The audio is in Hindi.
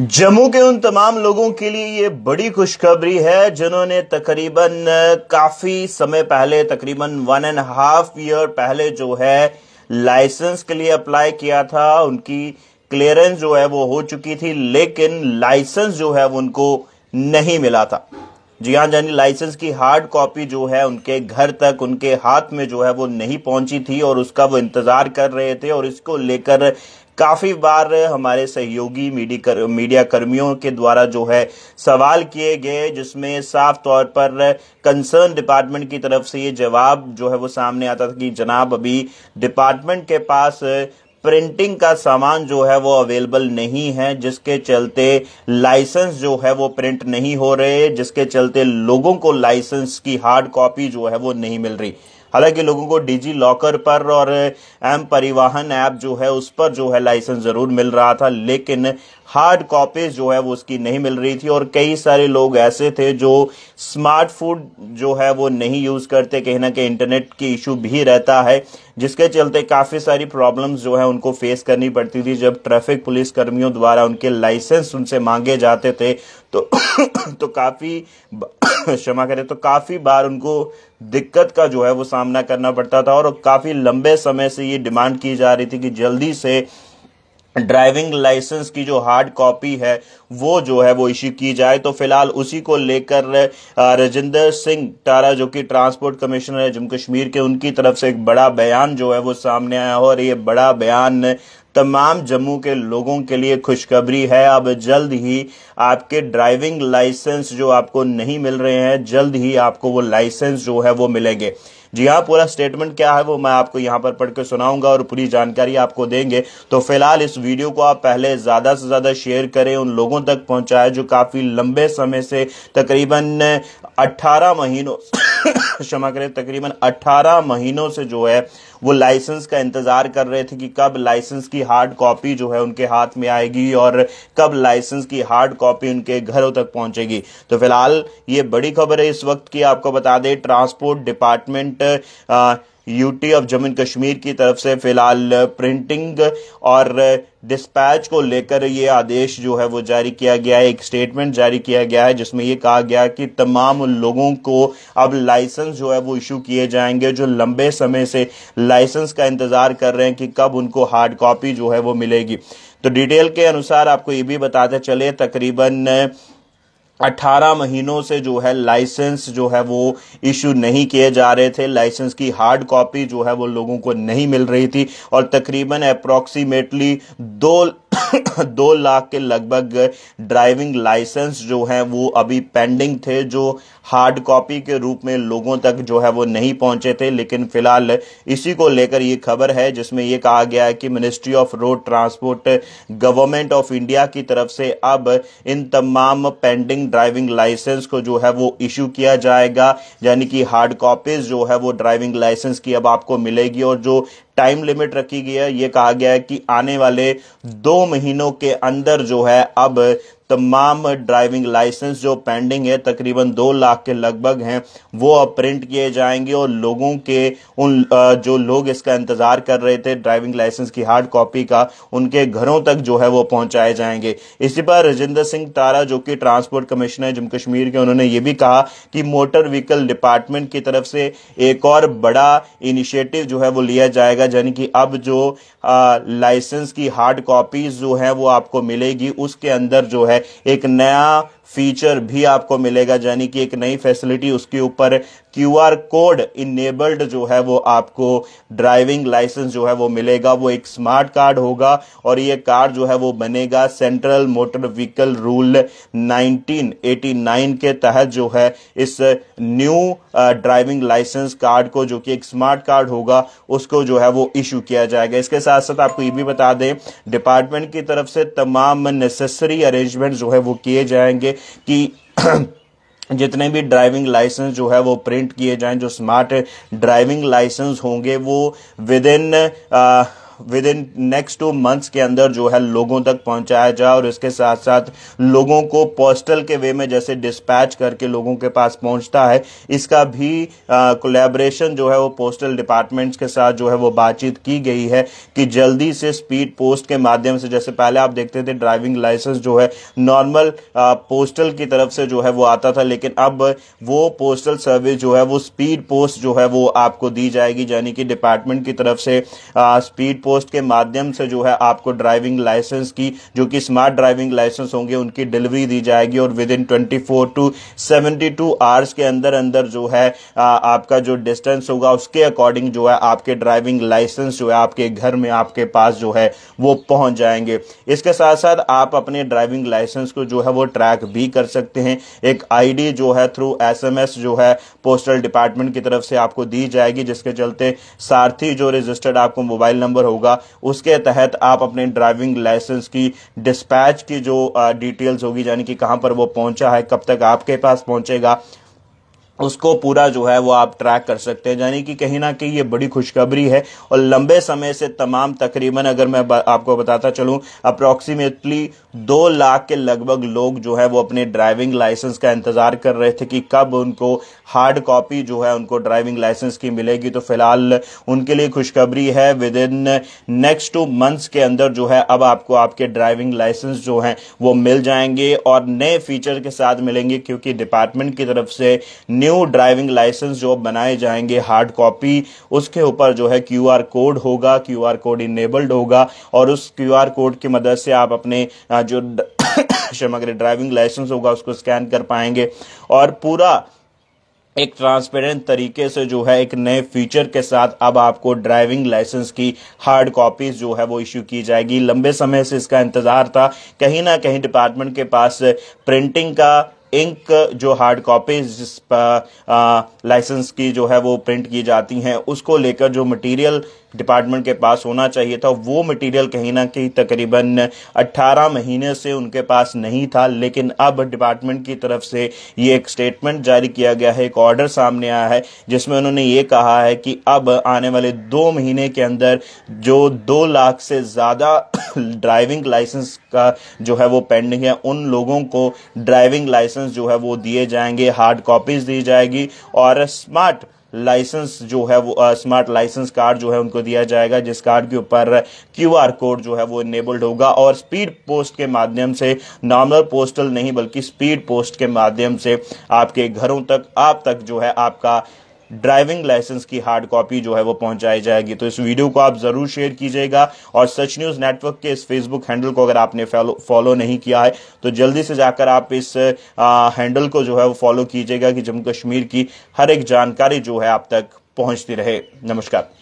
जम्मू के उन तमाम लोगों के लिए ये बड़ी खुशखबरी है जिन्होंने तकरीबन काफी समय पहले तकरीबन वन एंड हाफ ईयर पहले जो है लाइसेंस के लिए अप्लाई किया था उनकी क्लियरेंस जो है वो हो चुकी थी लेकिन लाइसेंस जो है वो उनको नहीं मिला था जी हाँ जानी लाइसेंस की हार्ड कॉपी जो है उनके घर तक उनके हाथ में जो है वो नहीं पहुंची थी और उसका वो इंतजार कर रहे थे और इसको लेकर काफ़ी बार हमारे सहयोगी मीडिया मीडिया कर्मियों के द्वारा जो है सवाल किए गए जिसमें साफ तौर पर कंसर्न डिपार्टमेंट की तरफ से ये जवाब जो है वो सामने आता था कि जनाब अभी डिपार्टमेंट के पास प्रिंटिंग का सामान जो है वो अवेलेबल नहीं है जिसके चलते लाइसेंस जो है वो प्रिंट नहीं हो रहे जिसके चलते लोगों को लाइसेंस की हार्ड कॉपी जो है वो नहीं मिल रही हालांकि लोगों को डिजी लॉकर पर और एम परिवहन ऐप जो है उस पर जो है लाइसेंस जरूर मिल रहा था लेकिन हार्ड कॉपीज जो है वो उसकी नहीं मिल रही थी और कई सारे लोग ऐसे थे जो स्मार्ट फूड जो है वो नहीं यूज़ करते कहीं ना कहीं इंटरनेट की इशू भी रहता है जिसके चलते काफ़ी सारी प्रॉब्लम्स जो है उनको फेस करनी पड़ती थी जब ट्रैफिक पुलिस कर्मियों द्वारा उनके लाइसेंस उनसे मांगे जाते थे तो तो काफ़ी क्षमा करें तो काफ़ी बार उनको दिक्कत का जो है वो सामना करना पड़ता था और काफ़ी लंबे समय से ये डिमांड की जा रही थी कि जल्दी से ड्राइविंग लाइसेंस की जो हार्ड कॉपी है वो जो है वो इश्यू की जाए तो फिलहाल उसी को लेकर राजेंद्र सिंह टारा जो कि ट्रांसपोर्ट कमिश्नर है जम्मू कश्मीर के उनकी तरफ से एक बड़ा बयान जो है वो सामने आया और ये बड़ा बयान तमाम जम्मू के लोगों के लिए खुशखबरी है अब जल्द ही आपके ड्राइविंग लाइसेंस जो आपको नहीं मिल रहे हैं जल्द ही आपको वो लाइसेंस जो है वो मिलेंगे जी हाँ पूरा स्टेटमेंट क्या है वो मैं आपको यहाँ पर पढ़ के सुनाऊंगा और पूरी जानकारी आपको देंगे तो फिलहाल इस वीडियो को आप पहले ज़्यादा से ज़्यादा शेयर करें उन लोगों तक पहुंचाए जो काफ़ी लंबे समय से तकरीबन अट्ठारह महीनों क्षमा करें तकरीबन 18 महीनों से जो है वो लाइसेंस का इंतजार कर रहे थे कि कब लाइसेंस की हार्ड कॉपी जो है उनके हाथ में आएगी और कब लाइसेंस की हार्ड कॉपी उनके घरों तक पहुंचेगी तो फिलहाल ये बड़ी खबर है इस वक्त की आपको बता दें transport department UT of Jammu Kashmir की तरफ से फिलहाल प्रिंटिंग और डिस्पैच को लेकर ये आदेश जो है वो जारी किया गया है एक स्टेटमेंट जारी किया गया है जिसमें ये कहा गया कि तमाम लोगों को अब लाइसेंस जो है वो इशू किए जाएंगे जो लंबे समय से लाइसेंस का इंतज़ार कर रहे हैं कि कब उनको हार्ड कॉपी जो है वो मिलेगी तो डिटेल के अनुसार आपको ये भी बताते चले तकरीबन 18 महीनों से जो है लाइसेंस जो है वो इशू नहीं किए जा रहे थे लाइसेंस की हार्ड कॉपी जो है वो लोगों को नहीं मिल रही थी और तकरीबन अप्रोक्सीमेटली दो दो लाख के लगभग ड्राइविंग लाइसेंस जो हैं वो अभी पेंडिंग थे जो हार्ड कॉपी के रूप में लोगों तक जो है वो नहीं पहुंचे थे लेकिन फिलहाल इसी को लेकर ये खबर है जिसमें ये कहा गया है कि ministry of road transport government of India की तरफ से अब इन तमाम पेंडिंग ड्राइविंग लाइसेंस को जो है वो इश्यू किया जाएगा यानी कि हार्ड कॉपीज जो है वो ड्राइविंग लाइसेंस की अब आपको मिलेगी और जो टाइम लिमिट रखी गई है ये कहा गया है कि आने वाले दो महीनों के अंदर जो है अब तमाम ड्राइविंग लाइसेंस जो पेंडिंग है तकरीबन दो लाख के लगभग हैं वो अब प्रिंट किए जाएंगे और लोगों के उन जो लोग इसका इंतज़ार कर रहे थे ड्राइविंग लाइसेंस की हार्ड कॉपी का उनके घरों तक जो है वो पहुंचाए जाएंगे इसी पर राजेंद्र सिंह तारा जो कि ट्रांसपोर्ट कमिश्नर है जम्मू कश्मीर के उन्होंने ये भी कहा कि मोटर व्हीकल डिपार्टमेंट की तरफ से एक और बड़ा इनिशिएटिव जो है वो लिया जाएगा यानी कि अब जो लाइसेंस की हार्ड कॉपीज जो है वो आपको मिलेगी उसके अंदर जो है एक नया फीचर भी आपको मिलेगा यानी कि एक नई फैसिलिटी उसके ऊपर आर कोड इनेबल्ड जो है वो आपको ड्राइविंग लाइसेंस जो है वो मिलेगा वो एक स्मार्ट कार्ड होगा और ये कार्ड जो है वो बनेगा सेंट्रल मोटर व्हीकल रूल 1989 के तहत जो है इस न्यू ड्राइविंग लाइसेंस कार्ड को जो कि एक स्मार्ट कार्ड होगा उसको जो है वो इशू किया जाएगा इसके साथ साथ आपको ये भी बता दें डिपार्टमेंट की तरफ से तमाम नेसेसरी अरेंजमेंट जो है वो किए जाएंगे कि जितने भी ड्राइविंग लाइसेंस जो है वो प्रिंट किए जाएं जो स्मार्ट ड्राइविंग लाइसेंस होंगे वो within uh, within next two months के अंदर जो है लोगों तक पहुंचाया जाए और इसके साथ साथ लोगों को पोस्टल के वे में जैसे डिस्पैच करके लोगों के पास पहुंचता है इसका भी कोलेबरेशन जो है वो पोस्टल डिपार्टमेंट्स के साथ जो है वो बातचीत की गई है कि जल्दी से स्पीड पोस्ट के माध्यम से जैसे पहले आप देखते थे ड्राइविंग लाइसेंस जो है नॉर्मल पोस्टल की तरफ से जो है वो आता था लेकिन अब वो पोस्टल सर्विस जो है वो स्पीड पोस्ट जो है वो आपको दी जाएगी यानी कि डिपार्टमेंट की तरफ से स्पीड पोस्ट पोस्ट के माध्यम से जो है आपको ड्राइविंग लाइसेंस की जो कि स्मार्ट ड्राइविंग लाइसेंस होंगे उनकी डिलीवरी दी जाएगी और within twenty four to seventy two hours के अंदर अंदर जो है आ, आपका जो डिस्टेंस होगा उसके अकॉर्डिंग जो है आपके ड्राइविंग लाइसेंस जो है आपके घर में आपके पास जो है वो पहुंच जाएंगे इसके साथ साथ आप अपने ड्राइविंग लाइसेंस को जो है वो ट्रैक भी कर सकते हैं एक आईडी जो है थ्रू एसएमएस जो है पोस्टल डिपार्टमेंट की तरफ से आपको दी जाएगी जिसके चलते सारथी जो रजिस्टर्ड आपको मोबाइल नंबर होगा होगा उसके तहत आप अपने ड्राइविंग लाइसेंस की डिस्पैच की जो डिटेल्स होगी यानी कि कहां पर वो पहुंचा है कब तक आपके पास पहुंचेगा उसको पूरा जो है वो आप ट्रैक कर सकते हैं यानी कि कहीं ना कहीं ये बड़ी खुशखबरी है और लंबे समय से तमाम तकरीबन अगर मैं आपको बताता चलूं अप्रोक्सीमेटली दो लाख के लगभग लोग जो है वो अपने ड्राइविंग लाइसेंस का इंतज़ार कर रहे थे कि कब उनको हार्ड कॉपी जो है उनको ड्राइविंग लाइसेंस की मिलेगी तो फिलहाल उनके लिए खुशखबरी है within next two months के अंदर जो है अब आपको आपके ड्राइविंग लाइसेंस जो है वो मिल जाएंगे और नए फीचर के साथ मिलेंगे क्योंकि डिपार्टमेंट की तरफ से न्यू न्यू ड्राइविंग लाइसेंस जो बनाए जाएंगे हार्ड कॉपी उसके ऊपर जो है क्यूआर कोड होगा क्यूआर कोड इनेबल्ड होगा और उस क्यूआर कोड की मदद से आप अपने जो क्षमा ड्राइविंग लाइसेंस होगा उसको स्कैन कर पाएंगे और पूरा एक ट्रांसपेरेंट तरीके से जो है एक नए फीचर के साथ अब आपको ड्राइविंग लाइसेंस की हार्ड कॉपीज जो है वो इश्यू की जाएगी लंबे समय से इसका इंतज़ार था कहीं ना कहीं डिपार्टमेंट के पास प्रिंटिंग का इंक जो हार्ड कॉपीज जिस लाइसेंस की जो है वो प्रिंट की जाती हैं उसको लेकर जो मटेरियल डिपार्टमेंट के पास होना चाहिए था वो मटेरियल कहीं ना कहीं तकरीबन 18 महीने से उनके पास नहीं था लेकिन अब डिपार्टमेंट की तरफ से ये एक स्टेटमेंट जारी किया गया है एक ऑर्डर सामने आया है जिसमें उन्होंने ये कहा है कि अब आने वाले दो महीने के अंदर जो दो लाख से ज़्यादा ड्राइविंग लाइसेंस का जो है वो पेंडिंग है उन लोगों को ड्राइविंग लाइसेंस लाइसेंस जो है वो दिए जाएंगे हार्ड कॉपीज दी जाएगी और स्मार्ट लाइसेंस जो है वो स्मार्ट लाइसेंस कार्ड जो है उनको दिया जाएगा जिस कार्ड के ऊपर क्यूआर कोड जो है वो इनेबल्ड होगा और स्पीड पोस्ट के माध्यम से नॉर्मल पोस्टल नहीं बल्कि स्पीड पोस्ट के माध्यम से आपके घरों तक आप तक जो है आपका ड्राइविंग लाइसेंस की हार्ड कॉपी जो है वो पहुंचाई जाएगी तो इस वीडियो को आप जरूर शेयर कीजिएगा और सच न्यूज नेटवर्क के इस फेसबुक हैंडल को अगर आपने फॉलो नहीं किया है तो जल्दी से जाकर आप इस आ, हैंडल को जो है वो फॉलो कीजिएगा कि जम्मू कश्मीर की हर एक जानकारी जो है आप तक पहुंचती रहे नमस्कार